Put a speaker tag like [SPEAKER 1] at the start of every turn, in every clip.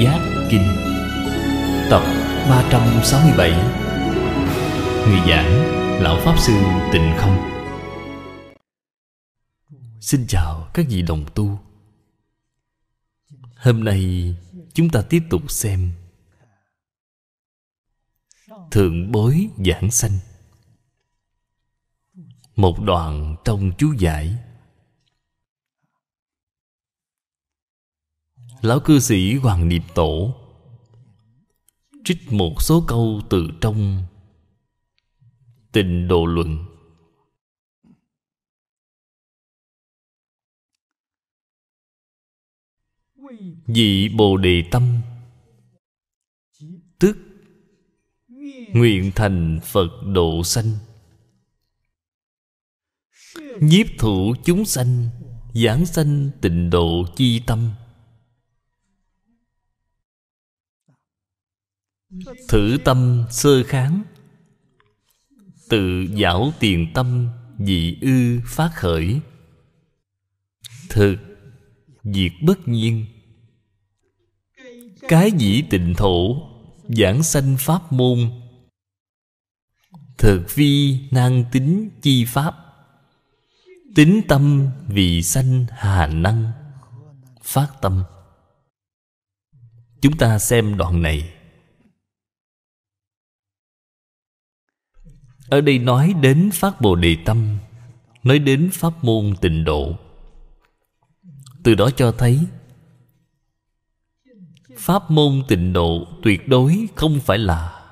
[SPEAKER 1] Giác Kinh Tập 367 Người giảng Lão Pháp Sư Tịnh Không Xin chào các vị đồng tu Hôm nay chúng ta tiếp tục xem Thượng bối giảng sanh Một đoạn trong chú giải Lão cư sĩ Hoàng Niệm Tổ Trích một số câu từ trong Tình Độ Luận Dị Bồ Đề Tâm Tức Nguyện thành Phật độ sanh Nhiếp thủ chúng sanh Giảng sanh tịnh độ chi tâm Thử tâm sơ kháng Tự giảo tiền tâm Dị ư phát khởi Thực Diệt bất nhiên Cái dĩ tịnh thổ Giảng sanh pháp môn Thực vi năng tính chi pháp Tính tâm vì sanh hà năng Phát tâm Chúng ta xem đoạn này ở đây nói đến phát bồ đề tâm nói đến pháp môn tịnh độ từ đó cho thấy pháp môn tịnh độ tuyệt đối không phải là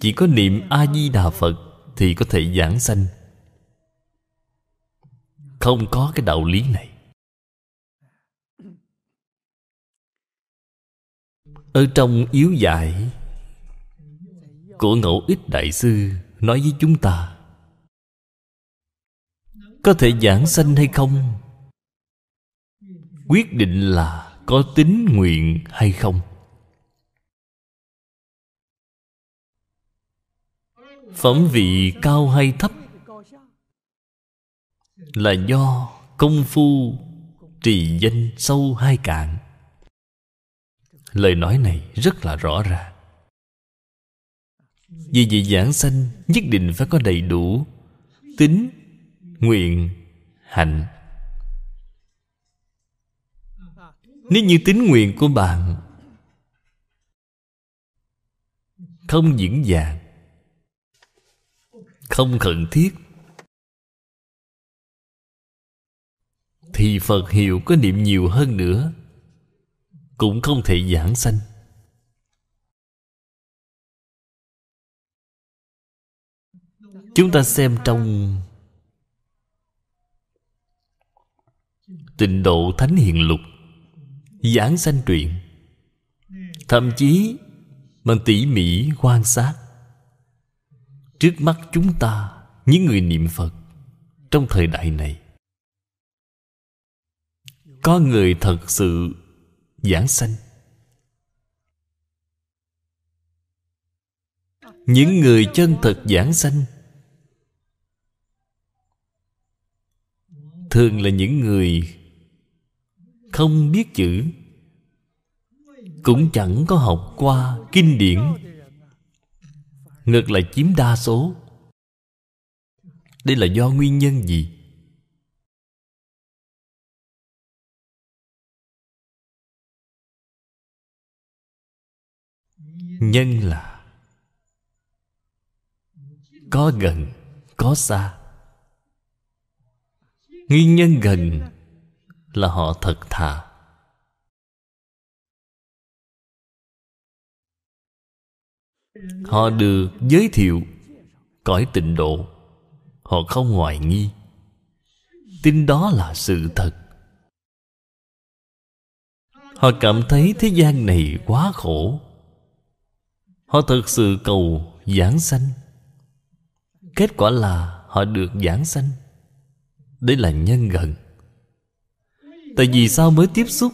[SPEAKER 1] chỉ có niệm a di đà phật thì có thể giảng sanh không có cái đạo lý này ở trong yếu dạy của ngẫu ích đại sư nói với chúng ta có thể giảng sanh hay không quyết định là có tính nguyện hay không phẩm vị cao hay thấp là do công phu trì danh sâu hai cạn lời nói này rất là rõ ràng vì vậy giảng sanh nhất định phải có đầy đủ Tính, nguyện, hạnh Nếu như tính nguyện của bạn Không diễn dạng Không khẩn
[SPEAKER 2] thiết Thì Phật hiệu có niệm nhiều hơn nữa Cũng không thể giảng sanh chúng ta xem
[SPEAKER 1] trong tịnh độ thánh hiền lục giảng sanh truyện thậm chí bằng tỉ mỉ quan sát trước mắt chúng ta những người niệm phật trong thời đại này có người thật sự giảng sanh những người chân thật giảng sanh thường là những người không biết chữ cũng chẳng có học qua kinh điển ngược lại chiếm đa số
[SPEAKER 2] đây là do nguyên nhân gì
[SPEAKER 1] nhân là có gần có xa Nguyên nhân gần là
[SPEAKER 2] họ thật thà
[SPEAKER 1] Họ được giới thiệu Cõi tịnh độ Họ không hoài nghi Tin đó là sự thật Họ cảm thấy thế gian này quá khổ Họ thực sự cầu giảng sanh Kết quả là họ được giảng sanh Đấy là nhân gần Tại vì sao mới tiếp xúc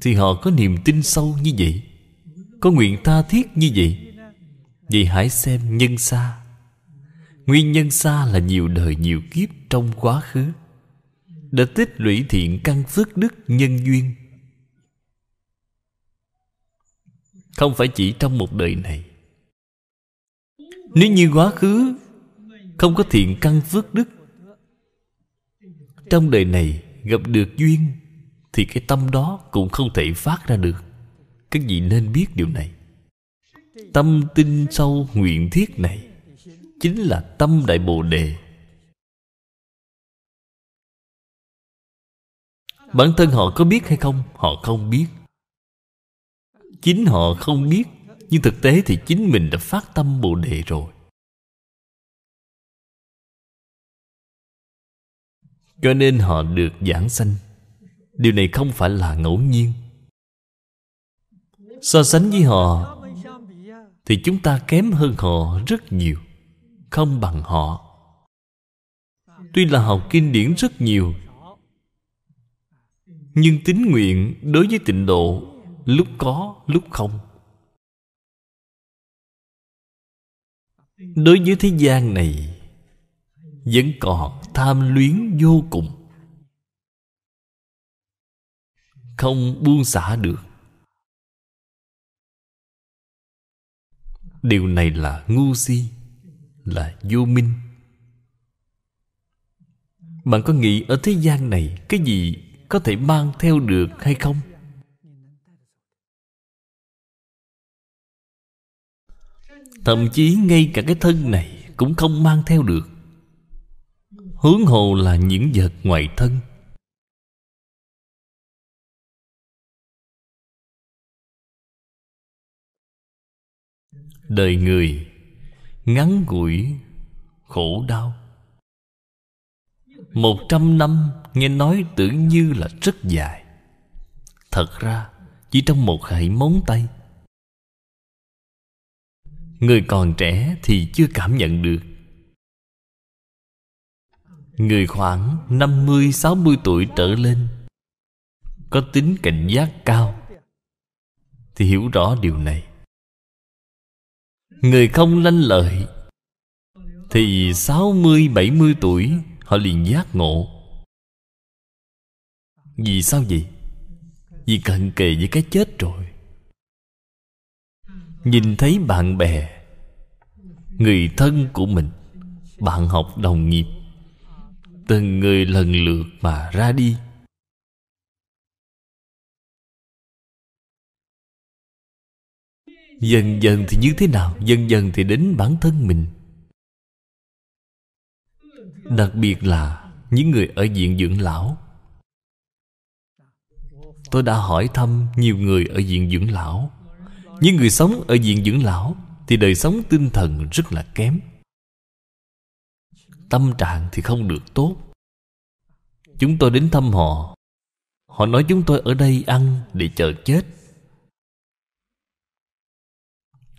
[SPEAKER 1] Thì họ có niềm tin sâu như vậy Có nguyện tha thiết như vậy Vậy hãy xem nhân xa Nguyên nhân xa là nhiều đời nhiều kiếp trong quá khứ Đã tích lũy thiện căn phước đức nhân duyên Không phải chỉ trong một đời này Nếu như quá khứ Không có thiện căn phước đức trong đời này gặp được duyên thì cái tâm đó cũng không thể phát ra được các vị nên biết điều này tâm tin sâu nguyện thiết này chính là tâm đại bồ đề bản thân họ có biết hay không họ không biết chính họ không biết nhưng thực tế thì chính mình đã phát tâm bồ đề rồi
[SPEAKER 2] cho nên họ được giảng sanh
[SPEAKER 1] điều này không phải là ngẫu nhiên so sánh với họ thì chúng ta kém hơn họ rất nhiều không bằng họ tuy là học kinh điển rất nhiều nhưng tín nguyện đối với tịnh độ lúc có lúc không
[SPEAKER 2] đối với thế gian này vẫn còn tham luyến vô cùng không buông xả được
[SPEAKER 1] điều này là ngu si là vô minh bạn có nghĩ ở thế gian này cái gì có thể mang theo được hay không thậm chí ngay cả cái thân này cũng không mang theo được Hướng hồ là những vật ngoài thân Đời người Ngắn ngủi Khổ đau Một trăm năm Nghe nói tưởng như là rất dài Thật ra Chỉ trong một hãy móng tay Người còn trẻ thì chưa cảm nhận được Người khoảng 50-60 tuổi trở lên Có tính cảnh giác cao Thì hiểu rõ điều này Người không lanh lợi Thì
[SPEAKER 2] 60-70 tuổi Họ liền giác ngộ
[SPEAKER 1] Vì sao vậy? Vì cận kề với cái chết rồi Nhìn thấy bạn bè Người thân của mình Bạn học đồng nghiệp từng người lần lượt mà ra đi dần dần thì như thế nào dần dần thì đến bản thân mình đặc biệt là những người ở diện dưỡng lão tôi đã hỏi thăm nhiều người ở diện dưỡng lão những người sống ở diện dưỡng lão thì đời sống tinh thần rất là kém tâm trạng thì không được tốt chúng tôi đến thăm họ họ nói chúng tôi ở đây ăn để chờ chết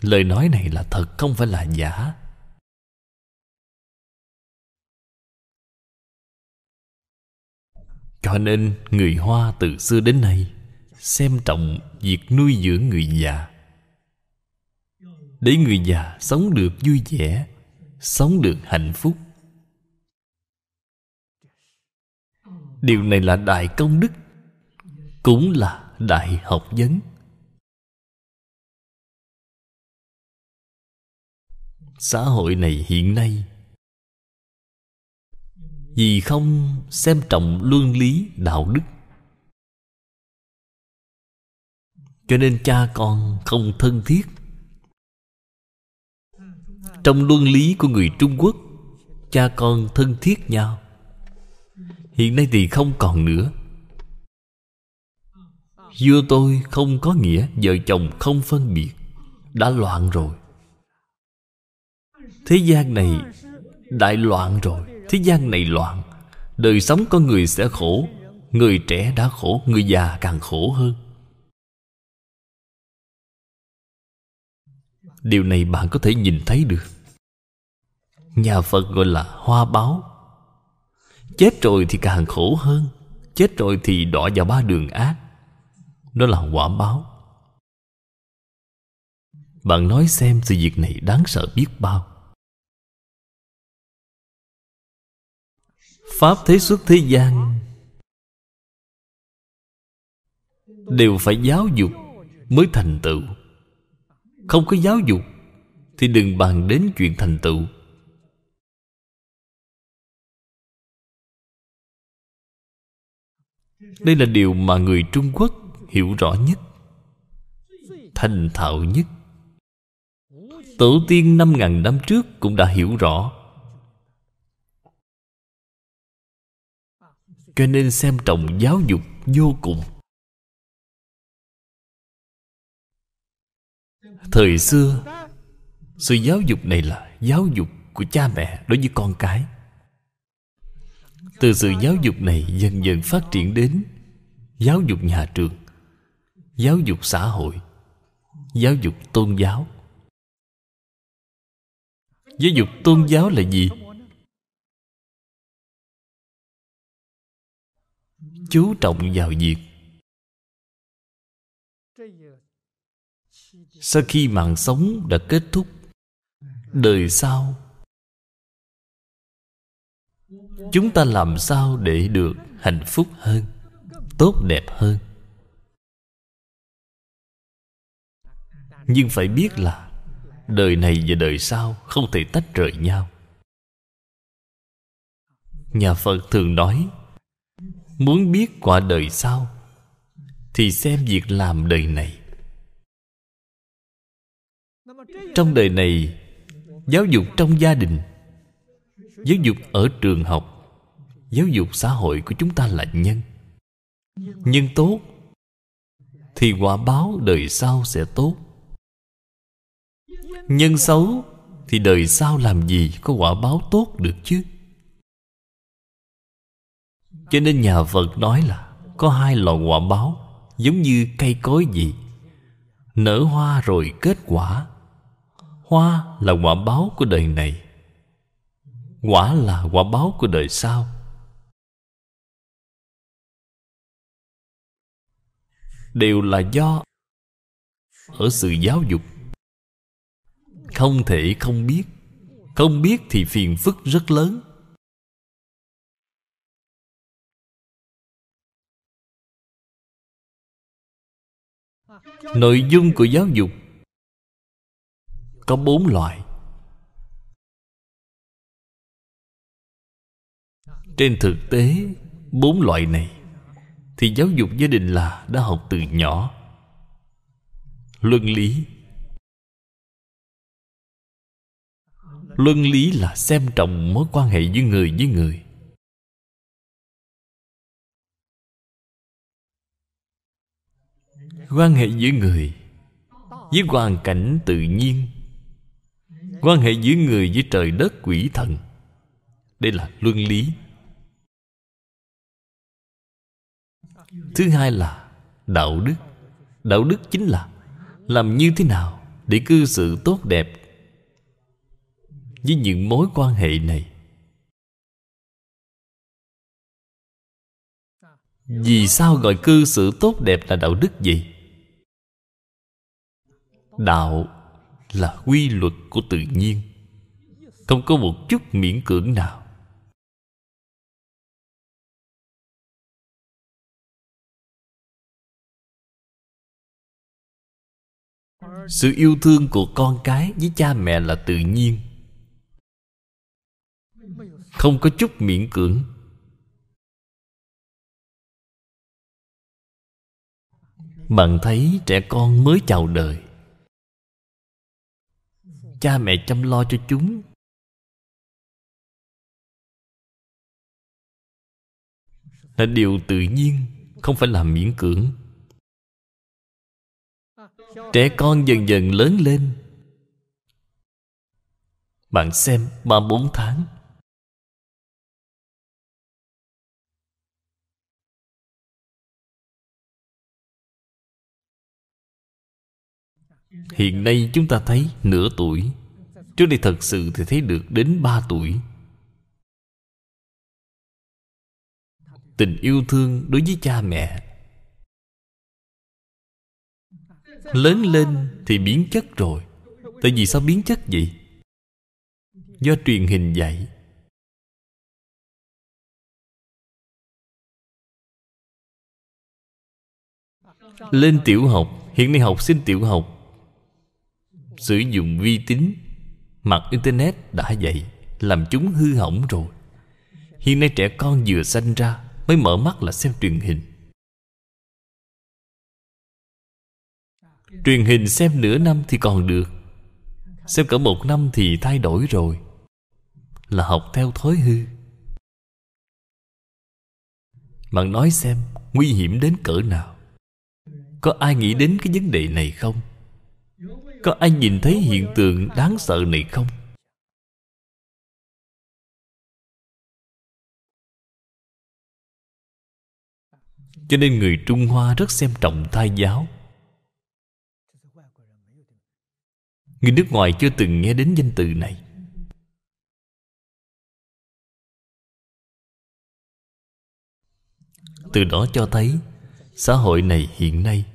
[SPEAKER 1] lời nói này là thật không phải là giả
[SPEAKER 2] cho nên người
[SPEAKER 1] hoa từ xưa đến nay xem trọng việc nuôi dưỡng người già để người già sống được vui vẻ sống được hạnh phúc điều này là đại công đức
[SPEAKER 2] cũng là đại học vấn xã hội này hiện nay vì không xem trọng luân lý đạo đức cho nên cha con không thân thiết
[SPEAKER 1] trong luân lý của người trung quốc cha con thân thiết nhau hiện nay thì không còn nữa vua tôi không có nghĩa vợ chồng không phân biệt đã loạn rồi thế gian này đại loạn rồi thế gian này loạn đời sống con người sẽ khổ người trẻ đã khổ người già càng khổ hơn điều này bạn có thể nhìn thấy được nhà phật gọi là hoa báo Chết rồi thì càng khổ hơn Chết rồi thì đọa vào ba đường ác Đó là quả báo
[SPEAKER 2] Bạn nói xem sự việc này đáng sợ biết bao Pháp thế xuất thế gian
[SPEAKER 1] Đều phải giáo dục mới thành tựu Không có giáo dục Thì đừng bàn đến chuyện thành tựu đây là điều mà người trung quốc hiểu rõ nhất thành thạo nhất tổ tiên năm ngàn năm trước cũng đã hiểu rõ cho nên xem trọng giáo dục vô cùng thời xưa sự giáo dục này là giáo dục của cha mẹ đối với con cái từ sự giáo dục này dần dần phát triển đến Giáo dục nhà trường Giáo dục xã hội Giáo dục tôn giáo Giáo dục tôn giáo là gì?
[SPEAKER 2] Chú trọng vào việc Sau khi
[SPEAKER 1] mạng sống đã kết thúc Đời sau chúng ta làm sao để được hạnh phúc hơn
[SPEAKER 2] tốt đẹp hơn nhưng phải
[SPEAKER 1] biết là đời này và đời sau không thể tách rời nhau nhà phật thường nói muốn biết quả đời sau thì xem việc làm đời này trong đời này giáo dục trong gia đình giáo dục ở trường học giáo dục xã hội của chúng ta là nhân nhân tốt thì quả báo đời sau sẽ tốt nhân xấu thì đời sau làm gì có quả báo tốt được chứ cho nên nhà phật nói là có hai loại quả báo giống như cây cối gì nở hoa rồi kết quả hoa là quả báo của đời này quả là quả báo của đời sau đều là do ở sự giáo dục không thể không biết không biết thì phiền phức rất
[SPEAKER 2] lớn nội dung của giáo dục có bốn loại
[SPEAKER 1] trên thực tế bốn loại này thì giáo dục gia đình là đã học từ nhỏ luân lý
[SPEAKER 3] luân lý là
[SPEAKER 2] xem trọng mối quan hệ giữa người với người
[SPEAKER 1] quan hệ giữa người với hoàn cảnh tự nhiên quan hệ giữa người với trời đất quỷ thần đây là luân lý Thứ hai là đạo đức Đạo đức chính là Làm như thế nào để cư xử tốt đẹp Với những mối quan hệ này
[SPEAKER 2] Vì sao
[SPEAKER 1] gọi cư xử tốt đẹp là đạo đức gì? Đạo là quy luật của tự nhiên Không có một chút miễn cưỡng nào
[SPEAKER 2] sự yêu thương của con cái với cha mẹ là tự nhiên không có chút miễn cưỡng bạn thấy trẻ con mới chào đời cha mẹ chăm lo cho chúng là điều tự nhiên không phải
[SPEAKER 1] là miễn cưỡng trẻ con dần dần lớn lên bạn xem ba bốn tháng hiện nay chúng ta thấy nửa tuổi trước đây thật sự thì thấy được đến ba tuổi tình yêu thương đối với cha mẹ
[SPEAKER 2] Lớn lên thì biến chất rồi Tại vì sao biến chất vậy? Do truyền hình dạy
[SPEAKER 1] Lên tiểu học Hiện nay học sinh tiểu học Sử dụng vi tính Mặt internet đã vậy Làm chúng hư hỏng rồi Hiện nay trẻ con vừa sanh ra Mới mở mắt là xem truyền hình
[SPEAKER 2] truyền hình xem nửa năm thì còn
[SPEAKER 1] được xem cả một năm thì thay đổi rồi là học theo thói hư bạn nói xem nguy hiểm đến cỡ nào có ai nghĩ đến cái vấn đề này không có ai nhìn thấy hiện tượng đáng sợ này không cho nên người trung hoa rất xem trọng thai giáo Người nước ngoài chưa từng nghe đến danh từ này
[SPEAKER 2] Từ đó cho thấy
[SPEAKER 1] Xã hội này hiện nay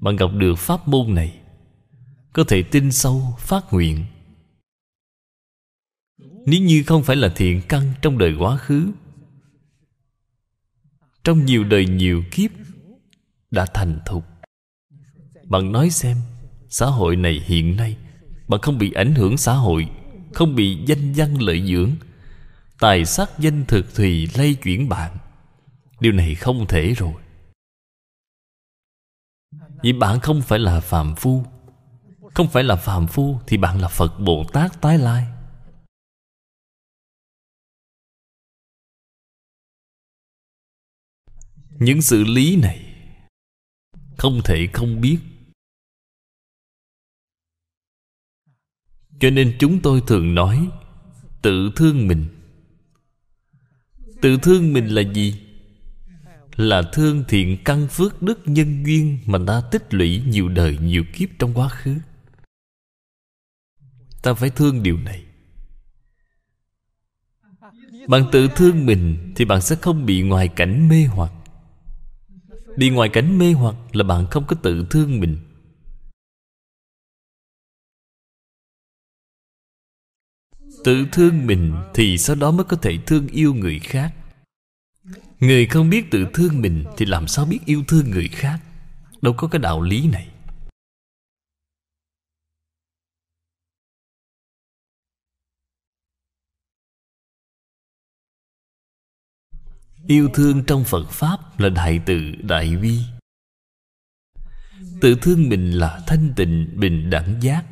[SPEAKER 1] Bạn gặp được pháp môn này Có thể tin sâu phát nguyện Nếu như không phải là thiện căn trong đời quá khứ Trong nhiều đời nhiều kiếp Đã thành thục Bạn nói xem xã hội này hiện nay bạn không bị ảnh hưởng xã hội không bị danh văn lợi dưỡng tài sắc danh thực thì lây chuyển bạn điều này không thể rồi vì bạn không phải là phàm phu
[SPEAKER 2] không phải là phàm phu thì bạn là phật bồ tát tái lai những sự lý này không thể không biết
[SPEAKER 1] cho nên chúng tôi thường nói tự thương mình tự thương mình là gì là thương thiện căn phước đức nhân duyên mà ta tích lũy nhiều đời nhiều kiếp trong quá khứ ta phải thương điều này bạn tự thương mình thì bạn sẽ không bị ngoài cảnh mê hoặc bị ngoài cảnh mê hoặc là bạn không có tự thương mình
[SPEAKER 2] tự thương mình thì sau đó
[SPEAKER 1] mới có thể thương yêu người khác người không biết tự thương mình thì làm sao biết yêu thương người khác đâu có cái đạo lý này
[SPEAKER 2] yêu thương trong phật pháp là đại từ
[SPEAKER 1] đại bi tự thương mình là thanh tịnh bình đẳng giác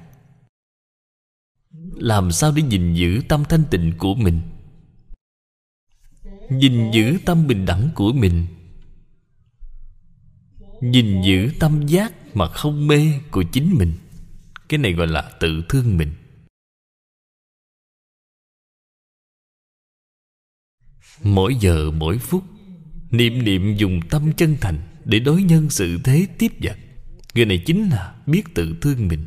[SPEAKER 1] làm sao để gìn giữ tâm thanh tịnh của mình gìn giữ tâm bình đẳng của mình gìn giữ tâm giác mà không mê của chính mình
[SPEAKER 2] cái này gọi là tự thương mình
[SPEAKER 1] mỗi giờ mỗi phút niệm niệm dùng tâm chân thành để đối nhân sự thế tiếp vật người này chính là biết tự thương mình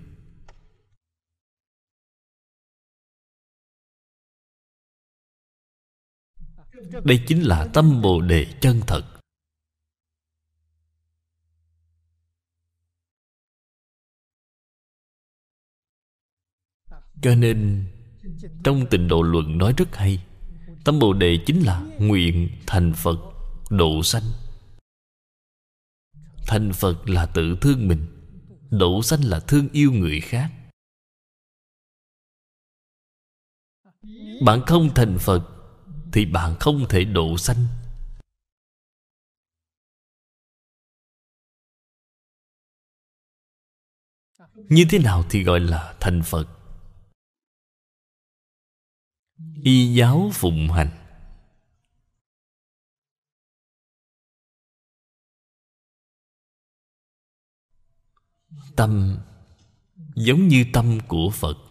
[SPEAKER 2] đây chính là tâm bồ đề chân thật
[SPEAKER 1] cho nên trong tịnh độ luận nói rất hay tâm bồ đề chính là nguyện thành phật độ sanh thành phật là tự thương mình độ sanh là thương yêu người khác
[SPEAKER 2] bạn không thành phật thì bạn không thể độ sanh như thế nào thì gọi là thành phật y giáo phụng hành tâm giống như tâm của phật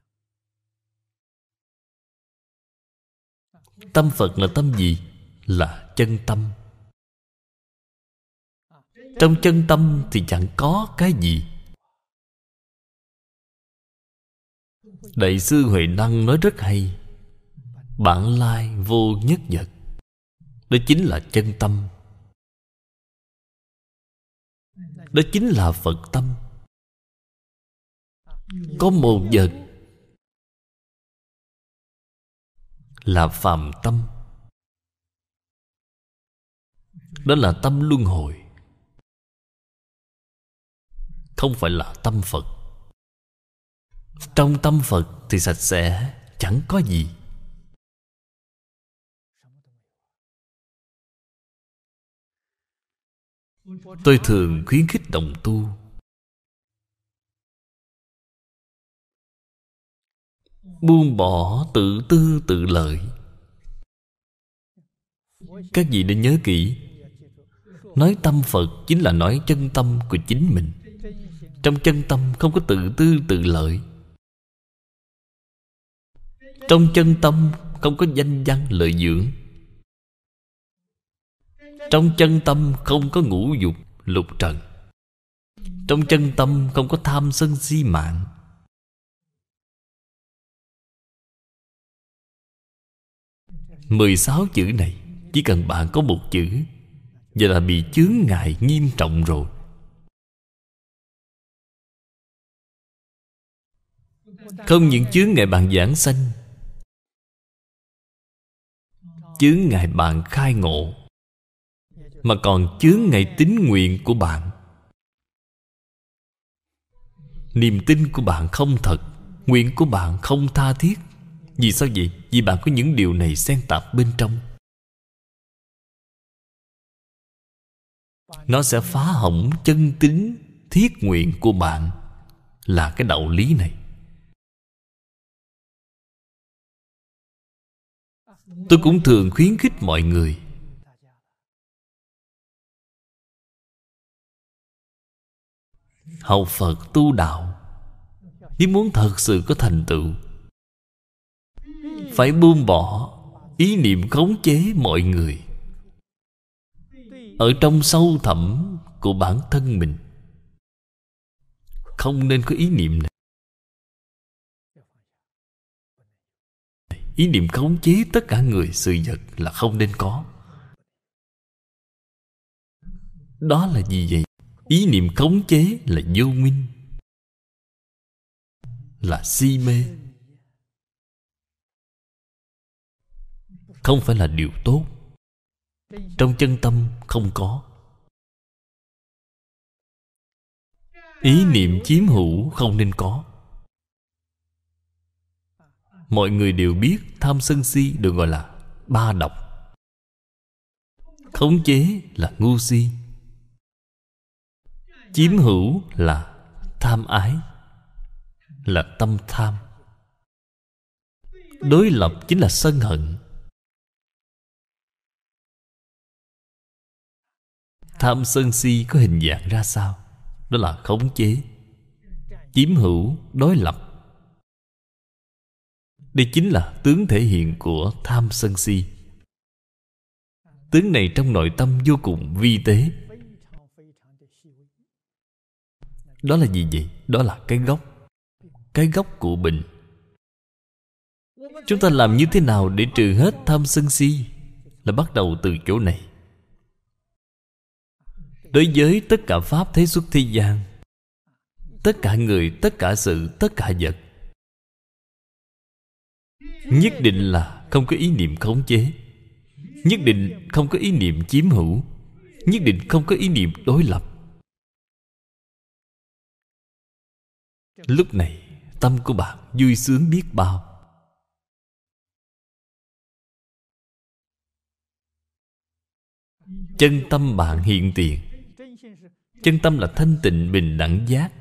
[SPEAKER 2] Tâm Phật là tâm gì? Là chân tâm
[SPEAKER 1] Trong chân tâm thì chẳng có cái gì Đại sư Huệ Năng nói rất hay Bản lai vô nhất vật Đó chính là chân tâm
[SPEAKER 2] Đó chính là Phật tâm Có một vật là phàm tâm đó là tâm luân hồi không phải là tâm phật trong tâm phật thì sạch sẽ chẳng có gì tôi thường khuyến khích đồng tu buông bỏ tự tư tự lợi
[SPEAKER 1] các vị nên nhớ kỹ nói tâm phật chính là nói chân tâm của chính mình trong chân tâm không có tự tư tự lợi trong chân tâm không có danh văn lợi dưỡng trong chân tâm không có ngũ dục lục trần trong chân tâm không có tham sân si mạng
[SPEAKER 2] 16 chữ này Chỉ cần bạn có một chữ Vậy là bị chướng ngại nghiêm trọng rồi Không những chướng ngại bạn giảng sanh
[SPEAKER 1] Chướng ngại bạn khai ngộ Mà còn chướng ngại tín nguyện của bạn Niềm tin của bạn không thật Nguyện của bạn không tha thiết vì sao vậy? Vì bạn có những điều này xen
[SPEAKER 2] tạp bên trong Nó sẽ phá hỏng chân tính thiết nguyện của bạn Là cái đạo lý này Tôi cũng thường khuyến khích mọi người Học Phật tu đạo nếu
[SPEAKER 1] muốn thật sự có thành tựu phải buông bỏ ý niệm khống chế mọi người ở trong sâu thẳm của bản thân mình không nên có ý niệm này
[SPEAKER 2] ý niệm khống chế tất cả người sự vật là không nên có đó là gì vậy ý niệm khống chế là vô minh là si mê không phải là điều tốt trong chân tâm không có
[SPEAKER 1] ý niệm chiếm hữu không nên có mọi người đều biết tham sân si được gọi là ba độc khống chế là ngu si chiếm hữu là tham ái là tâm tham đối lập chính là sân hận
[SPEAKER 2] Tham sân si
[SPEAKER 1] có hình dạng ra sao Đó là khống chế Chiếm hữu đối lập Đây chính là tướng thể hiện của tham sân si Tướng này trong nội tâm vô cùng vi tế Đó là gì vậy? Đó là cái gốc Cái gốc của bệnh Chúng ta làm như thế nào để trừ hết tham sân si Là bắt đầu từ chỗ này đối với tất cả pháp thế xuất thế gian tất cả người tất cả sự tất cả vật nhất định là không có ý niệm khống chế nhất định không có ý niệm chiếm hữu nhất định không có ý niệm
[SPEAKER 2] đối lập lúc này tâm của bạn vui sướng biết bao
[SPEAKER 1] chân tâm bạn hiện tiền chân tâm là thanh tịnh bình đẳng giác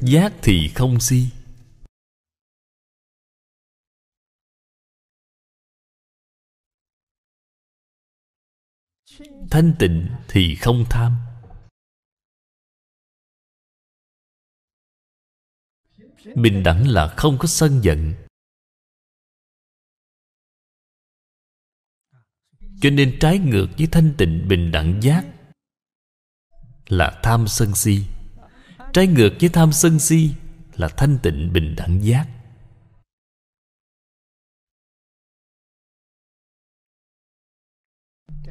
[SPEAKER 2] giác thì không si thanh tịnh thì không tham bình đẳng là không có sân giận
[SPEAKER 1] cho nên trái ngược với thanh tịnh bình đẳng giác là tham sân si trái ngược với tham sân si là thanh tịnh
[SPEAKER 2] bình đẳng giác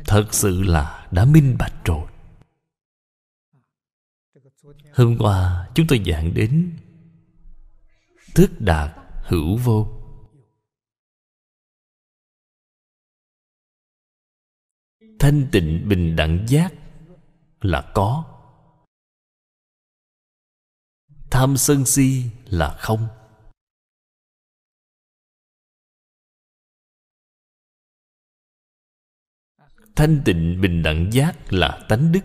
[SPEAKER 2] thật sự là đã minh bạch rồi
[SPEAKER 3] hôm qua
[SPEAKER 2] chúng tôi giảng đến thức đạt hữu vô thanh tịnh bình đẳng giác là có tham sân si là không thanh tịnh bình đẳng giác là tánh đức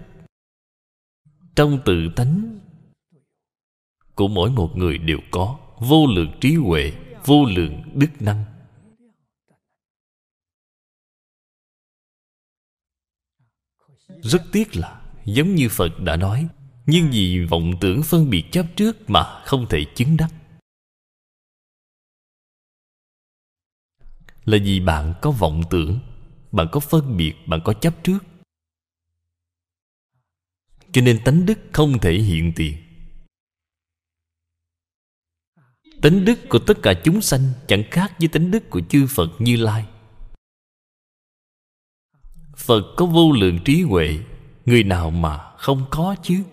[SPEAKER 1] trong tự tánh của mỗi một người đều có vô lượng trí huệ vô lượng đức năng Rất tiếc là giống như Phật đã nói Nhưng vì vọng tưởng phân biệt chấp trước mà không thể chứng đắc
[SPEAKER 2] Là vì bạn có vọng
[SPEAKER 1] tưởng Bạn có phân biệt, bạn có chấp trước Cho nên tánh đức không thể hiện tiền Tánh đức của tất cả chúng sanh Chẳng khác với tánh đức của chư Phật Như Lai phật có vô lượng trí huệ người nào mà không có chứ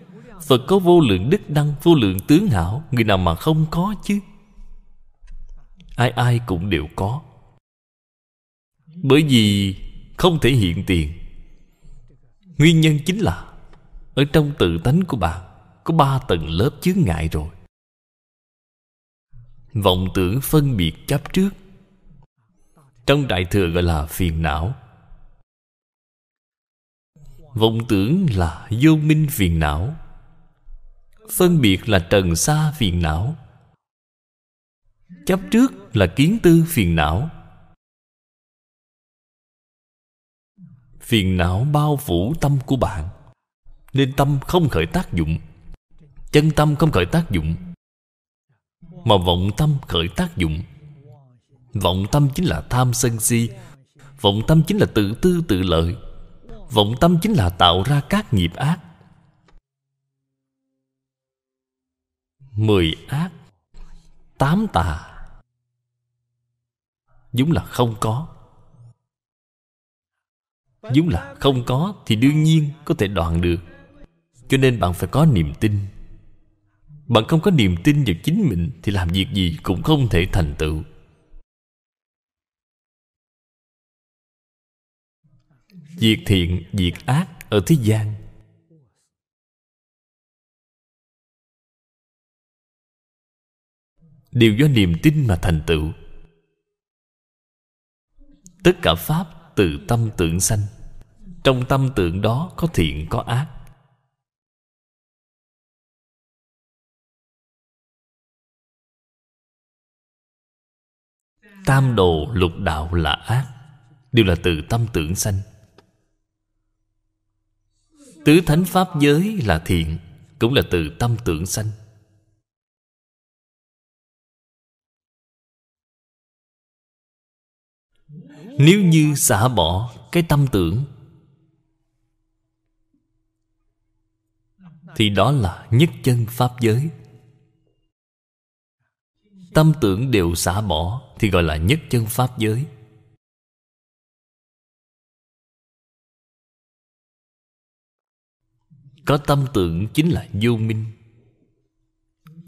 [SPEAKER 1] phật có vô lượng đức năng vô lượng tướng hảo người nào mà không có chứ ai ai cũng đều có bởi vì không thể hiện tiền nguyên nhân chính là ở trong tự tánh của bạn có ba tầng lớp chướng ngại rồi vọng tưởng phân biệt chấp trước trong đại thừa gọi là phiền não vọng tưởng là vô minh phiền não phân biệt là trần xa phiền não chấp trước là kiến tư phiền não phiền não bao phủ tâm của bạn nên tâm không khởi tác dụng chân tâm không khởi tác dụng mà vọng tâm khởi tác dụng vọng tâm chính là tham sân si vọng tâm chính là tự tư tự lợi Vọng tâm chính là tạo ra các nghiệp ác Mười ác Tám tà Đúng là không có Đúng là không có Thì đương nhiên có thể đoạn được Cho nên bạn phải có niềm tin Bạn không có niềm tin vào chính mình Thì làm việc gì cũng không thể thành tựu
[SPEAKER 2] việc thiện việc ác ở thế gian
[SPEAKER 1] đều do niềm tin mà thành tựu tất cả pháp từ tâm tưởng sanh trong tâm tưởng đó có thiện có ác tam đồ lục đạo là ác đều là từ tâm tưởng sanh Tứ thánh pháp giới là thiện Cũng là từ tâm tưởng sanh Nếu như xả bỏ cái tâm tưởng Thì đó là nhất chân pháp giới Tâm tưởng đều xả bỏ Thì gọi là nhất chân pháp giới Có tâm tưởng chính là vô minh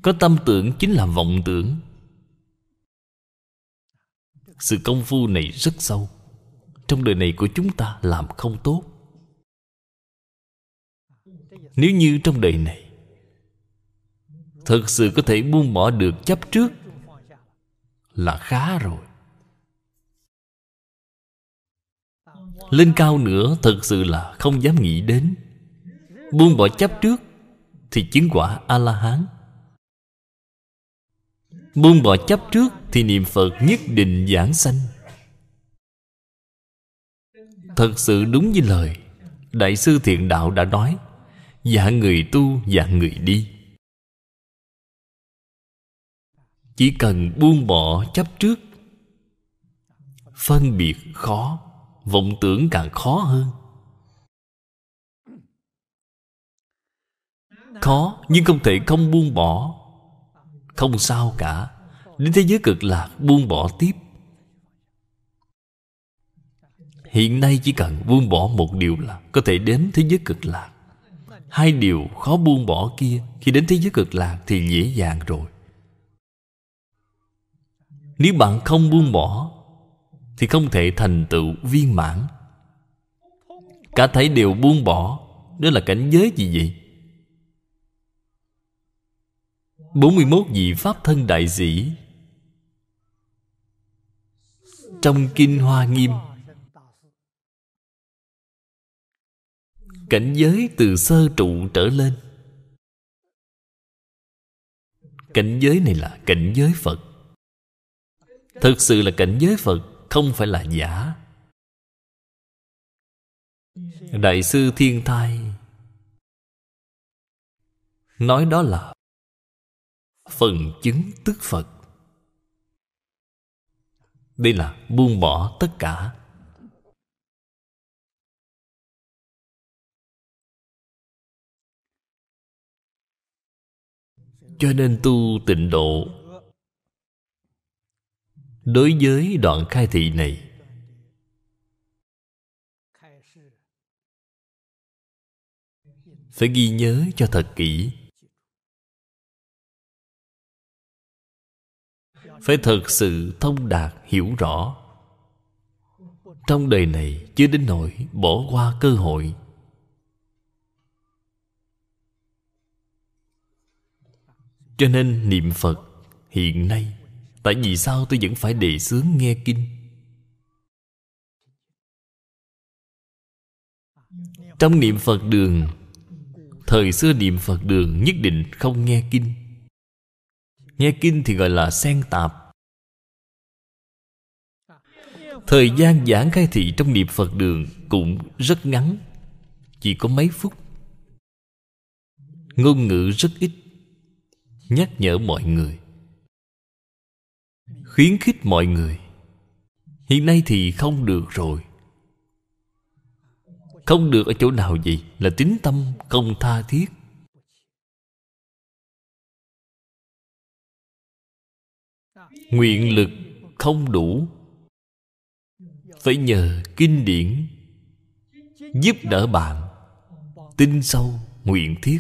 [SPEAKER 1] Có tâm tưởng chính là vọng tưởng Sự công phu này rất sâu Trong đời này của chúng ta làm không tốt Nếu như trong đời này Thật sự có thể buông bỏ được chấp trước Là khá rồi Lên cao nữa thật sự là không dám nghĩ đến buông bỏ chấp trước thì chứng quả a la hán buông bỏ chấp trước thì niệm phật nhất định giảng sanh thật sự đúng như lời đại sư thiện đạo đã nói
[SPEAKER 2] dạng người tu dạng người đi
[SPEAKER 1] chỉ cần buông bỏ chấp trước phân biệt khó vọng tưởng càng khó hơn khó nhưng không thể không buông bỏ không sao cả đến thế giới cực lạc buông bỏ tiếp hiện nay chỉ cần buông bỏ một điều là có thể đến thế giới cực lạc hai điều khó buông bỏ kia khi đến thế giới cực lạc thì dễ dàng rồi nếu bạn không buông bỏ thì không thể thành tựu viên mãn cả thấy đều buông bỏ đó là cảnh giới gì vậy 41 vị Pháp thân đại sĩ Trong Kinh Hoa Nghiêm
[SPEAKER 2] Cảnh giới từ sơ trụ trở lên Cảnh giới này là cảnh giới Phật Thực sự là cảnh giới Phật Không phải là giả Đại sư Thiên Thai Nói đó là phần chứng tức phật đây là buông bỏ tất cả
[SPEAKER 1] cho nên tu tịnh độ đối với đoạn khai thị này
[SPEAKER 2] phải ghi nhớ cho thật kỹ
[SPEAKER 1] phải thật sự thông đạt hiểu rõ trong đời này chưa đến nỗi bỏ qua cơ hội cho nên niệm phật hiện nay tại vì sao tôi vẫn phải đề xướng nghe kinh trong niệm phật đường thời xưa niệm phật đường nhất định không nghe kinh Nghe kinh thì gọi là sen tạp Thời gian giảng khai thị trong niệm Phật đường Cũng rất ngắn Chỉ có mấy phút Ngôn ngữ rất ít Nhắc nhở mọi người Khuyến khích mọi người Hiện nay thì không được rồi Không được ở chỗ nào vậy Là tính tâm không tha thiết nguyện lực không đủ phải nhờ kinh điển giúp đỡ bạn tin sâu nguyện thiết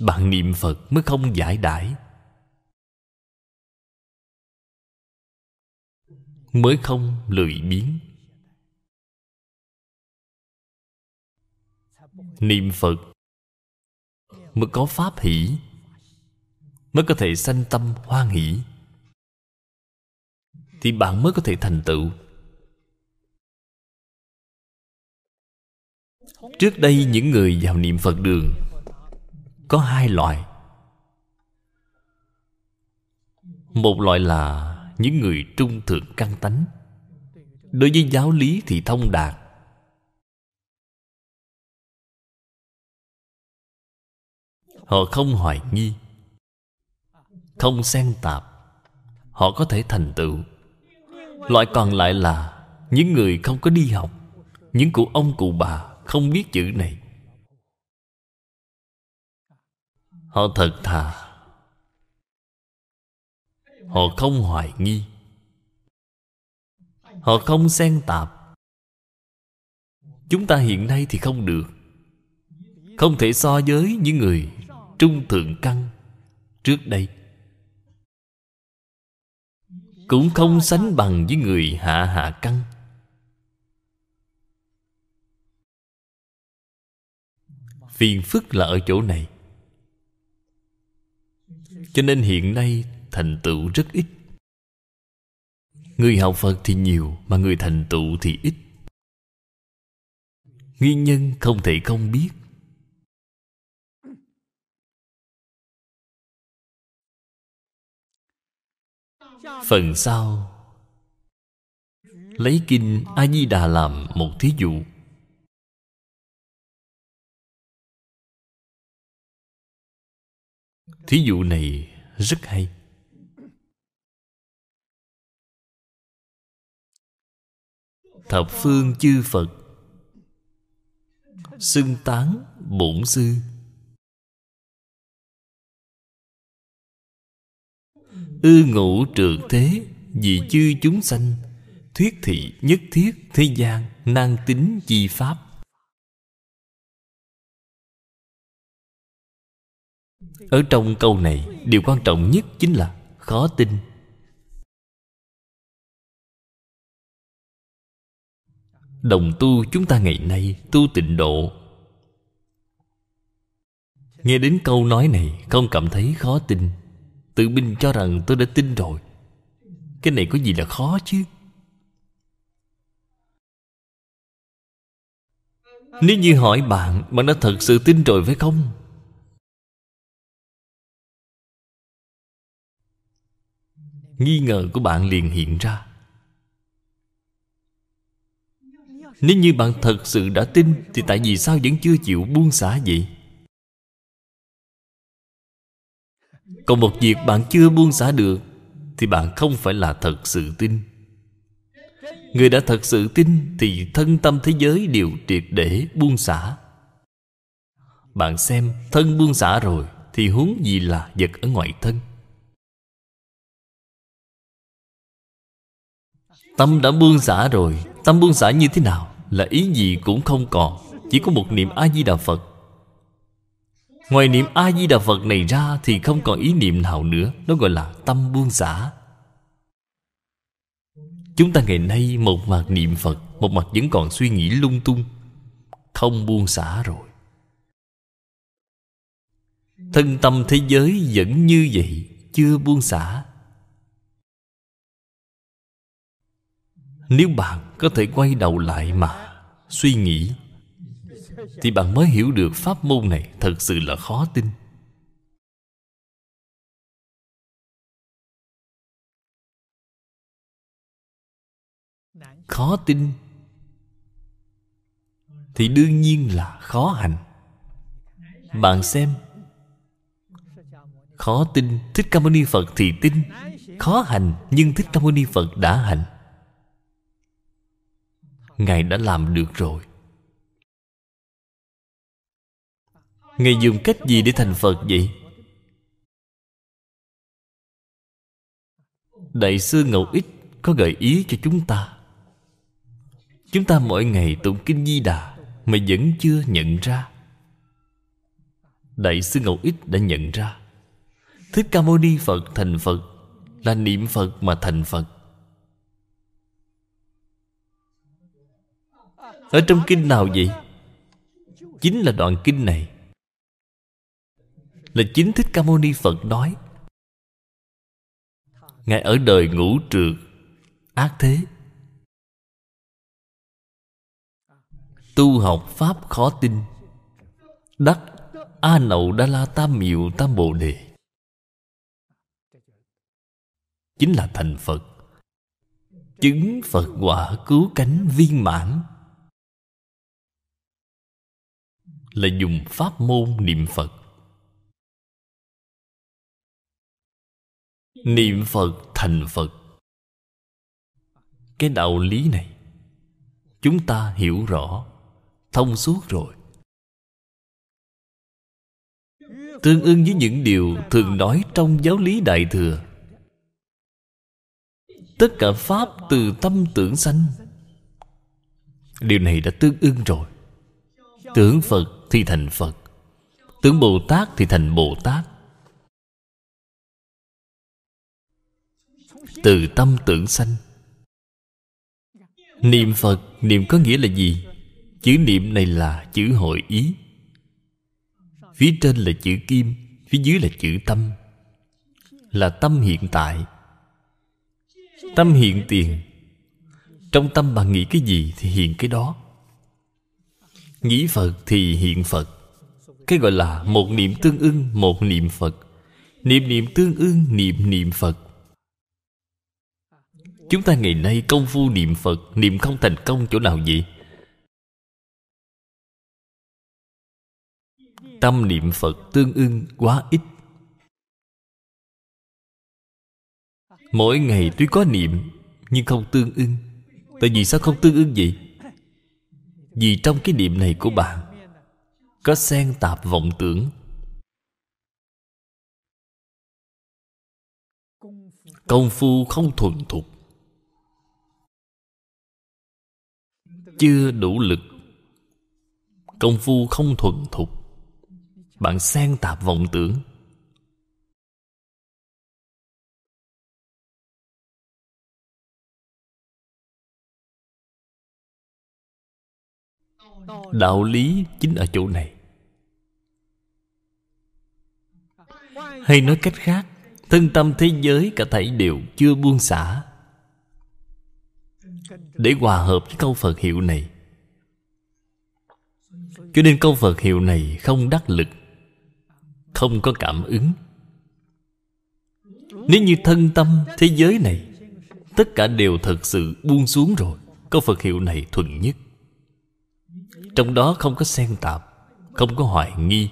[SPEAKER 1] bạn niệm phật mới không giải đãi
[SPEAKER 2] mới không lười biếng
[SPEAKER 1] niệm phật mới có pháp hỷ mới có thể sanh tâm hoan hỷ thì bạn mới có thể thành tựu
[SPEAKER 2] trước đây những người
[SPEAKER 1] vào niệm phật đường có hai loại một loại là những người trung thượng căn tánh đối với giáo lý thì thông đạt họ không hoài nghi không xen tạp họ có thể thành tựu loại còn lại là những người không có đi học những cụ ông cụ bà không biết chữ này họ thật thà
[SPEAKER 2] họ không hoài nghi họ không
[SPEAKER 1] xen tạp chúng ta hiện nay thì không được không thể so với những người trung thượng căn trước đây cũng không sánh bằng với người hạ hạ căn Phiền phức là ở chỗ này Cho nên hiện nay thành tựu rất ít Người học Phật thì nhiều Mà người thành tựu thì ít Nguyên nhân không thể không biết
[SPEAKER 2] phần sau lấy kinh a di đà làm một thí dụ thí dụ này rất hay thập phương chư phật xưng tán bổn sư
[SPEAKER 1] ư ngũ trượt thế vì chư chúng sanh thuyết thị nhất thiết thế gian năng tính chi pháp
[SPEAKER 2] ở trong câu này điều quan trọng nhất chính là khó tin
[SPEAKER 1] đồng tu chúng ta ngày nay tu tịnh độ nghe đến câu nói này không cảm thấy khó tin Tự mình cho rằng tôi đã tin rồi Cái này có gì là khó chứ Nếu như hỏi bạn Bạn đã
[SPEAKER 2] thật sự tin rồi phải không
[SPEAKER 1] Nghi ngờ của bạn liền hiện ra Nếu như bạn thật sự đã tin Thì tại vì sao vẫn chưa chịu buông xả vậy Còn một việc bạn chưa buông xả được Thì bạn không phải là thật sự tin Người đã thật sự tin Thì thân tâm thế giới đều triệt để buông xả Bạn xem thân buông xả rồi Thì huống gì là vật ở ngoài thân
[SPEAKER 2] Tâm đã buông xả
[SPEAKER 1] rồi Tâm buông xả như thế nào Là ý gì cũng không còn Chỉ có một niệm A-di-đà Phật Ngoài niệm A-di-đà Phật này ra Thì không còn ý niệm nào nữa Nó gọi là tâm buông xả Chúng ta ngày nay một mặt niệm Phật Một mặt vẫn còn suy nghĩ lung tung Không buông xả rồi Thân tâm thế giới vẫn như vậy Chưa buông xả Nếu bạn có thể quay đầu lại mà Suy nghĩ thì bạn mới hiểu được pháp môn này thật sự là khó tin khó tin thì đương nhiên là khó hành bạn xem khó tin thích ca mâu ni phật thì tin khó hành nhưng thích ca mâu ni phật đã hành ngài đã làm được rồi
[SPEAKER 2] Ngài dùng cách gì để thành Phật vậy?
[SPEAKER 1] Đại sư Ngẫu Ích có gợi ý cho chúng ta Chúng ta mỗi ngày tụng Kinh Di Đà Mà vẫn chưa nhận ra Đại sư Ngẫu Ích đã nhận ra Thích Ca Mâu Ni Phật thành Phật Là niệm Phật mà thành Phật Ở trong kinh nào vậy? Chính là đoạn kinh này là chính thích ca mâu ni phật nói
[SPEAKER 2] ngài ở đời ngũ trượt ác thế tu học pháp khó tin
[SPEAKER 1] đắc a nậu đa la tam miệu tam bồ đề chính là thành phật chứng phật quả
[SPEAKER 2] cứu cánh viên mãn là dùng pháp môn niệm phật
[SPEAKER 1] niệm phật thành phật cái đạo lý này chúng ta hiểu rõ thông suốt rồi tương ưng với những điều thường nói trong giáo lý đại thừa tất cả pháp từ tâm tưởng sanh điều này đã tương ưng rồi tưởng phật thì thành phật tưởng bồ tát thì thành bồ tát từ tâm tưởng sanh niệm phật niệm có nghĩa là gì chữ niệm này là chữ hội ý phía trên là chữ kim phía dưới là chữ tâm là tâm hiện tại tâm hiện tiền trong tâm bạn nghĩ cái gì thì hiện cái đó nghĩ phật thì hiện phật cái gọi là một niệm tương ưng một niệm phật niệm niệm tương ưng niệm niệm phật Chúng ta ngày nay công phu niệm Phật Niệm
[SPEAKER 2] không thành công chỗ nào vậy Tâm niệm Phật tương ưng quá ít
[SPEAKER 1] Mỗi ngày tuy có niệm Nhưng không tương ưng Tại vì sao không tương ưng vậy Vì trong cái niệm này của bạn Có
[SPEAKER 2] xen tạp vọng tưởng Công phu không thuần thục chưa đủ lực công phu không thuần thục bạn xen tạp vọng tưởng đạo lý chính ở chỗ này
[SPEAKER 1] hay nói cách khác thân tâm thế giới cả thảy đều chưa buông xả để hòa hợp với câu phật hiệu này cho nên câu phật hiệu này không đắc lực không có cảm ứng nếu như thân tâm thế giới này tất cả đều thật sự buông xuống rồi câu phật hiệu này thuần nhất trong đó không có xen tạp không có hoài nghi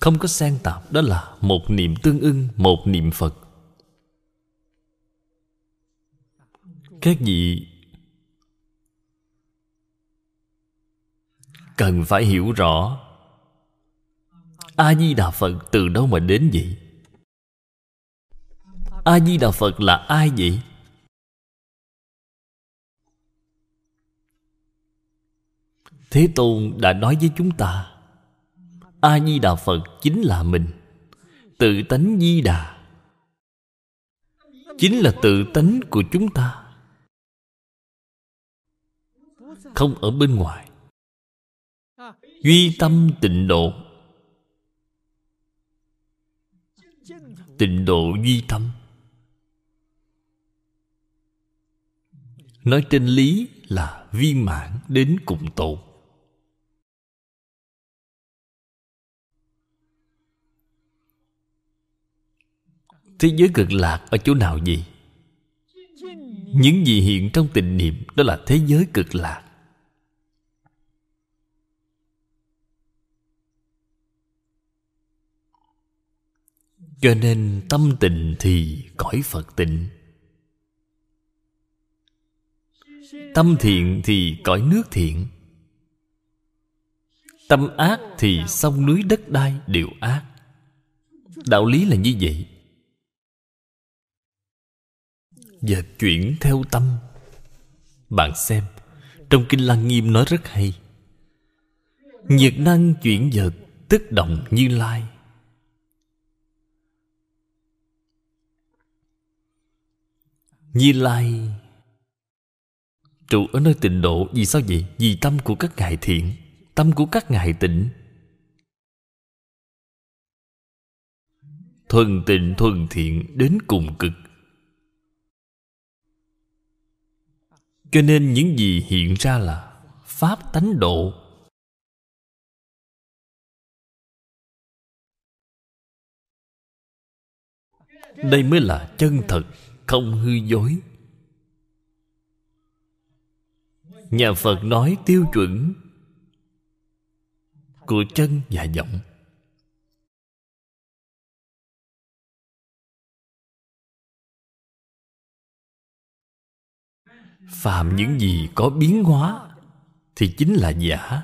[SPEAKER 1] không có xen tạp đó là một niệm tương ưng một niệm phật các vị cần phải hiểu rõ a di đà phật từ đâu mà đến vậy a di đà phật là ai vậy thế tôn đã nói với chúng ta a di đà phật chính là mình tự tánh di đà chính là tự tánh của chúng ta
[SPEAKER 3] không
[SPEAKER 2] ở bên ngoài duy tâm tịnh
[SPEAKER 1] độ tịnh độ duy tâm nói trên lý
[SPEAKER 2] là viên mãn đến cùng tột
[SPEAKER 1] thế giới cực lạc ở chỗ nào gì những gì hiện trong tình niệm đó là thế giới cực lạc cho nên tâm tình thì cõi phật tịnh tâm thiện thì cõi nước thiện tâm ác thì sông núi đất đai đều ác đạo lý là như vậy và chuyển theo tâm bạn xem trong kinh lăng nghiêm nói rất hay nhiệt năng chuyển vật tức động như lai Như Lai Trụ ở nơi tịnh độ Vì sao vậy? Vì tâm của các ngài thiện Tâm của các ngài tịnh Thuần tịnh thuần thiện đến
[SPEAKER 2] cùng cực Cho nên những gì hiện ra là Pháp tánh độ Đây mới
[SPEAKER 1] là chân thật không hư dối nhà phật nói tiêu chuẩn của chân
[SPEAKER 2] và giọng phàm những gì
[SPEAKER 1] có biến hóa thì chính là giả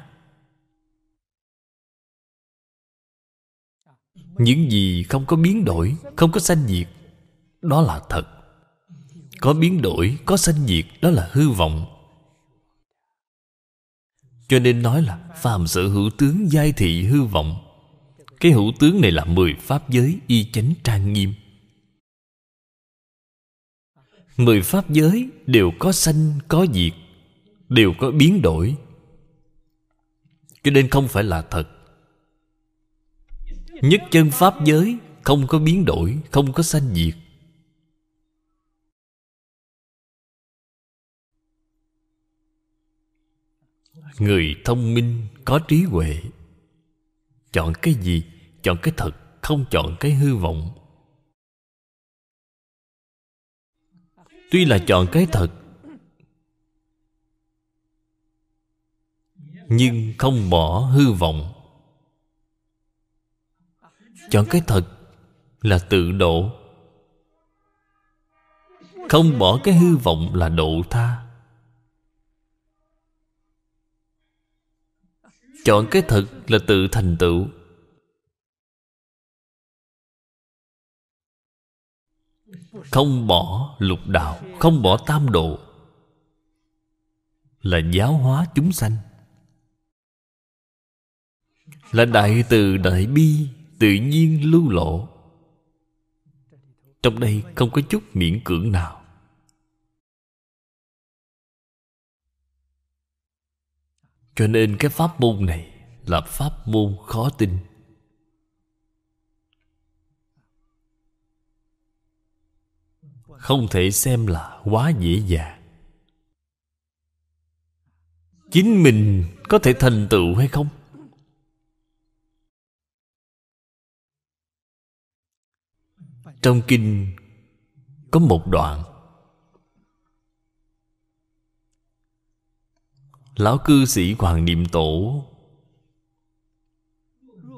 [SPEAKER 1] những gì không có biến đổi không có sanh diệt đó là thật có biến đổi có sanh diệt đó là hư vọng cho nên nói là phàm sở hữu tướng giai thị hư vọng cái hữu tướng này là mười pháp giới y chánh trang nghiêm mười pháp giới đều có sanh có diệt đều có biến đổi cho nên không phải là thật nhất chân pháp giới không có biến đổi không có sanh diệt người thông minh có trí huệ chọn cái gì chọn cái thật không chọn cái hư vọng
[SPEAKER 2] tuy là chọn cái thật
[SPEAKER 1] nhưng không bỏ hư vọng chọn cái thật là tự độ không bỏ cái hư vọng là độ tha chọn cái thật là tự thành tựu không bỏ lục đạo không bỏ tam độ là giáo hóa chúng sanh là đại từ đại bi tự nhiên lưu lộ trong
[SPEAKER 2] đây không có chút miễn cưỡng nào
[SPEAKER 1] Cho nên cái pháp môn này là pháp môn khó tin. Không thể xem là quá dễ dàng. Chính mình có thể thành tựu hay không?
[SPEAKER 2] Trong kinh
[SPEAKER 1] có một đoạn lão cư sĩ hoàng niệm tổ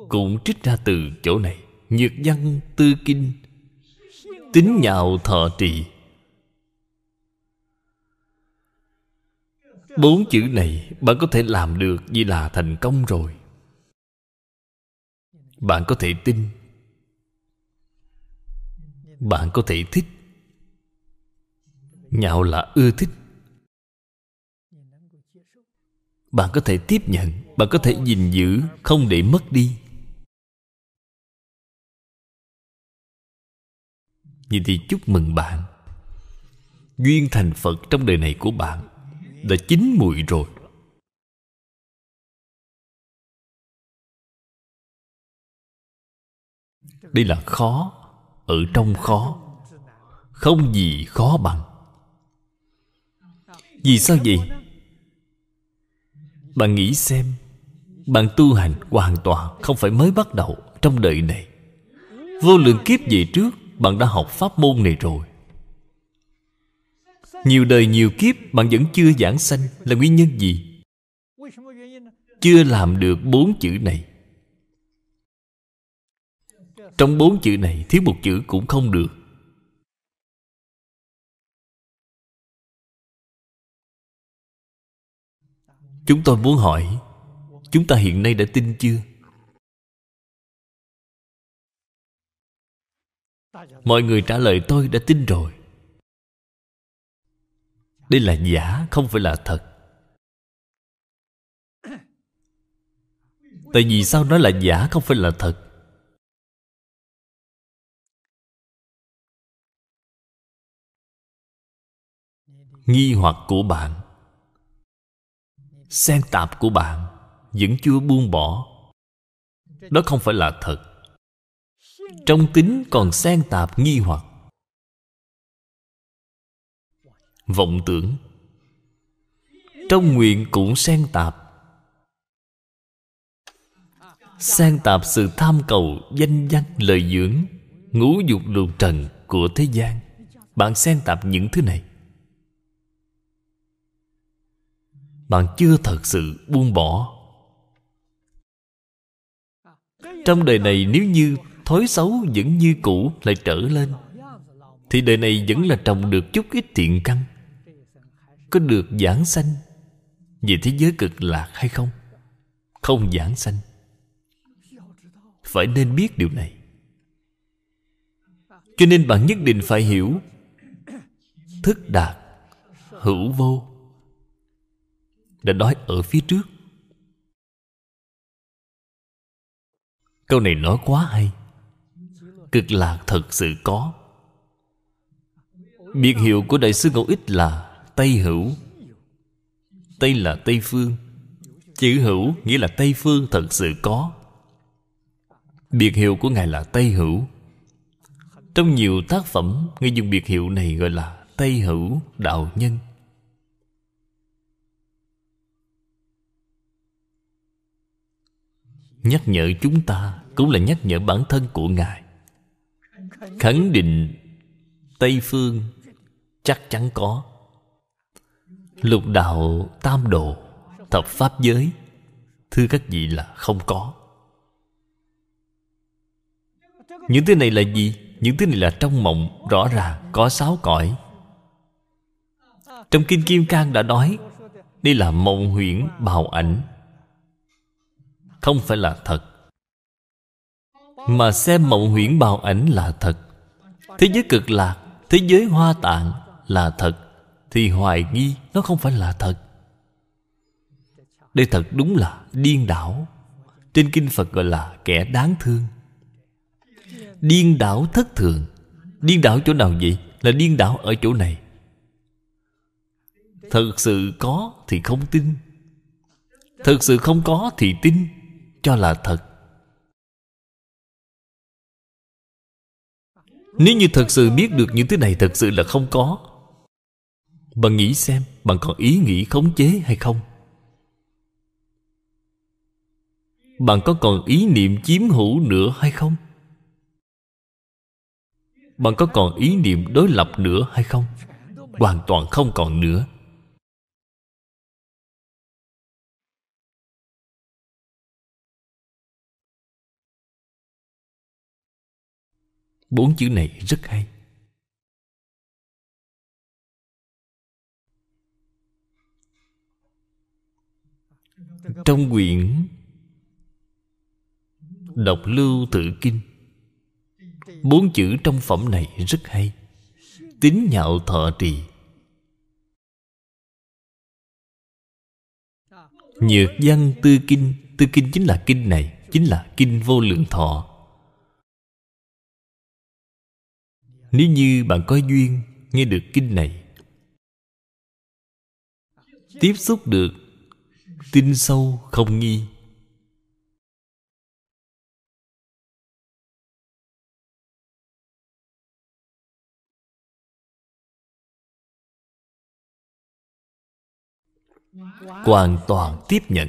[SPEAKER 1] cũng trích ra từ chỗ này nhược văn tư kinh tính nhạo thọ trì bốn chữ này bạn có thể làm được như là thành công rồi bạn có thể tin bạn có thể thích nhạo là ưa thích bạn có thể tiếp nhận bạn có thể gìn giữ không để mất
[SPEAKER 2] đi vậy thì chúc mừng bạn duyên thành phật trong đời này của bạn đã chín muội rồi đây là khó ở trong khó
[SPEAKER 1] không gì khó bằng vì sao vậy bạn nghĩ xem Bạn tu hành hoàn toàn không phải mới bắt đầu trong đời này Vô lượng kiếp về trước Bạn đã học pháp môn này rồi Nhiều đời nhiều kiếp Bạn vẫn chưa giảng sanh Là nguyên nhân gì? Chưa làm được bốn chữ này Trong bốn chữ này Thiếu một chữ cũng không được
[SPEAKER 2] chúng tôi muốn hỏi chúng ta hiện nay đã tin chưa mọi người trả lời tôi đã tin rồi đây là giả không phải là thật tại vì sao nó là giả không phải là thật nghi hoặc của bạn
[SPEAKER 1] Xen tạp của bạn Vẫn chưa buông bỏ Đó không phải là thật Trong tính còn xen tạp nghi hoặc
[SPEAKER 2] Vọng tưởng
[SPEAKER 1] Trong nguyện cũng xen tạp Xen tạp sự tham cầu Danh danh lợi dưỡng Ngũ dục lục trần của thế gian Bạn xen tạp những thứ này bạn chưa thật sự buông bỏ trong đời này nếu như thói xấu vẫn như cũ lại trở lên thì đời này vẫn là trồng được chút ít thiện căn có được giảng sanh về thế giới cực lạc hay không không giảng sanh phải nên biết điều này cho nên bạn nhất định phải hiểu thức đạt hữu vô
[SPEAKER 2] đã nói ở phía trước
[SPEAKER 1] câu này nói quá hay cực lạc thật sự có biệt hiệu của đại sư ngẫu ích là tây hữu tây là tây phương chữ hữu nghĩa là tây phương thật sự có biệt hiệu của ngài là tây hữu trong nhiều tác phẩm người dùng biệt hiệu này gọi là tây hữu đạo nhân Nhắc nhở chúng ta Cũng là nhắc nhở bản thân của Ngài Khẳng định Tây Phương Chắc chắn có Lục đạo tam độ Thập pháp giới Thưa các vị là không có Những thứ này là gì? Những thứ này là trong mộng Rõ ràng có sáu cõi Trong Kinh Kim Cang đã nói Đây là mộng huyễn bào ảnh không phải là thật mà xem mộng huyễn bào ảnh là thật thế giới cực lạc thế giới hoa tạng là thật thì hoài nghi nó không phải là thật đây thật đúng là điên đảo trên kinh phật gọi là kẻ đáng thương điên đảo thất thường điên đảo chỗ nào vậy là điên đảo ở chỗ này thật sự có thì không tin thật sự không có thì tin cho là thật
[SPEAKER 2] nếu như thật sự biết được
[SPEAKER 1] những thứ này thật sự là không có bạn nghĩ xem bạn còn ý nghĩ khống chế hay không bạn có còn ý niệm chiếm hữu nữa hay không bạn có còn ý niệm đối lập nữa hay không hoàn toàn không còn nữa
[SPEAKER 2] Bốn chữ này rất hay.
[SPEAKER 3] Trong
[SPEAKER 1] quyển Đọc Lưu Tự Kinh Bốn chữ trong phẩm này rất hay Tín nhạo thọ trì
[SPEAKER 2] Nhược văn tư kinh Tư kinh chính là kinh này Chính là kinh vô lượng thọ nếu như bạn có duyên nghe được kinh này tiếp xúc được tin sâu không nghi
[SPEAKER 1] hoàn toàn tiếp nhận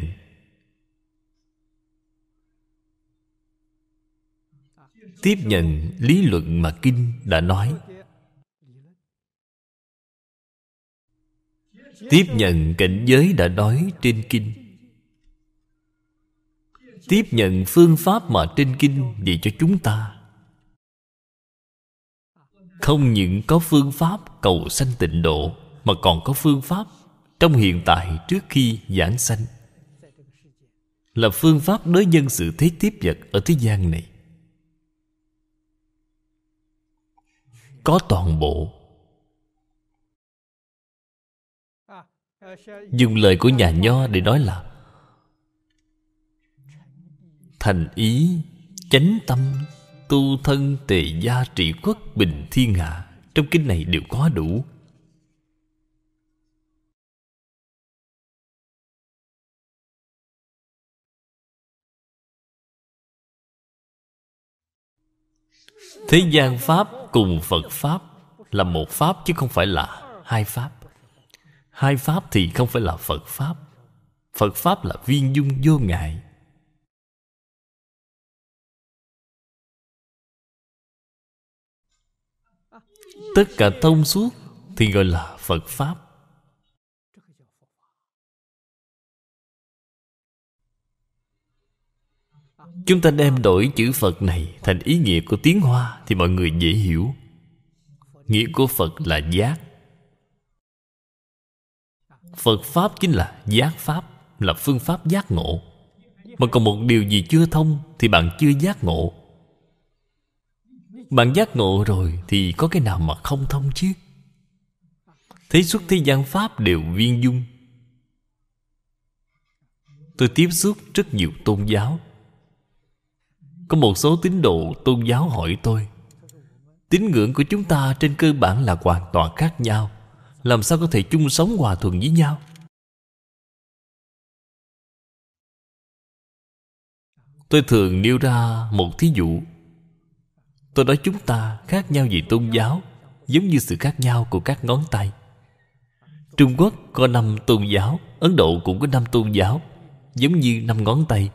[SPEAKER 1] tiếp nhận lý luận mà kinh đã nói tiếp nhận cảnh giới đã nói trên kinh tiếp nhận phương pháp mà trên kinh dạy cho chúng ta không những có phương pháp cầu sanh tịnh độ mà còn có phương pháp trong hiện tại trước khi giảng sanh là phương pháp đối nhân sự thế tiếp vật ở thế gian này có toàn bộ dùng lời của nhà nho để nói là thành ý chánh tâm tu thân tề gia trị quốc bình thiên hạ trong kinh này đều có đủ thế gian pháp cùng Phật Pháp là một Pháp chứ không phải là hai Pháp. Hai Pháp thì không phải là Phật Pháp. Phật Pháp là viên dung vô ngại.
[SPEAKER 2] Tất cả thông suốt thì gọi là Phật Pháp. Chúng ta
[SPEAKER 1] đem đổi chữ Phật này Thành ý nghĩa của tiếng Hoa Thì mọi người dễ hiểu Nghĩa của Phật là giác Phật Pháp chính là giác Pháp Là phương pháp giác ngộ Mà còn một điều gì chưa thông Thì bạn chưa giác ngộ Bạn giác ngộ rồi Thì có cái nào mà không thông chứ Thế suốt thế gian Pháp đều viên dung Tôi tiếp xúc rất nhiều tôn giáo có một số tín đồ tôn giáo hỏi tôi tín ngưỡng của chúng ta trên cơ bản là hoàn toàn khác nhau làm sao có thể chung sống hòa thuận với nhau
[SPEAKER 2] tôi thường nêu
[SPEAKER 1] ra một thí dụ tôi nói chúng ta khác nhau vì tôn giáo giống như sự khác nhau của các ngón tay trung quốc có năm tôn giáo ấn độ cũng có năm tôn giáo giống như năm ngón tay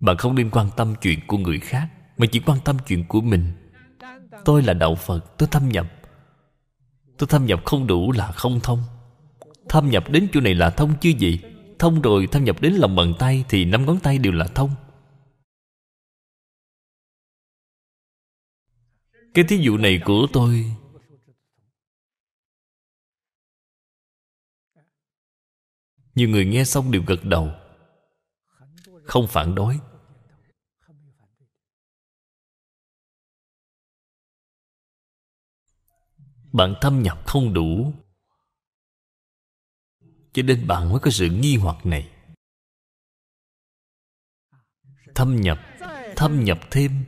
[SPEAKER 1] bạn không nên quan tâm chuyện của người khác Mà chỉ quan tâm chuyện của mình Tôi là đạo Phật Tôi thâm nhập Tôi thâm nhập không đủ là không thông Thâm nhập đến chỗ này là thông chứ gì Thông rồi thâm nhập đến lòng bàn tay Thì năm ngón tay đều là thông Cái thí dụ
[SPEAKER 2] này của tôi Nhiều người nghe xong đều gật đầu không phản đối bạn thâm nhập không đủ
[SPEAKER 1] cho nên bạn mới có sự nghi hoặc này thâm nhập thâm nhập thêm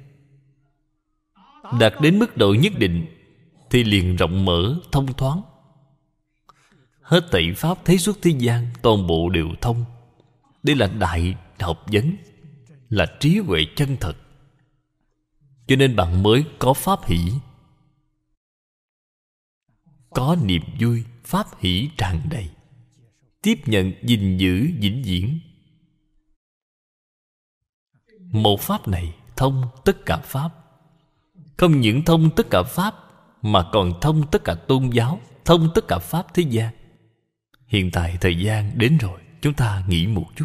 [SPEAKER 1] đạt đến mức độ nhất định thì liền rộng mở thông thoáng hết tẩy pháp thế xuất thế gian toàn bộ đều thông đây là đại học vấn là trí huệ chân thật cho nên bạn mới có pháp hỷ có niềm vui pháp hỷ tràn đầy tiếp nhận gìn giữ vĩnh viễn một pháp này thông tất cả pháp không những thông tất cả pháp mà còn thông tất cả tôn giáo thông tất cả pháp thế gian hiện tại thời gian đến rồi chúng ta nghỉ một chút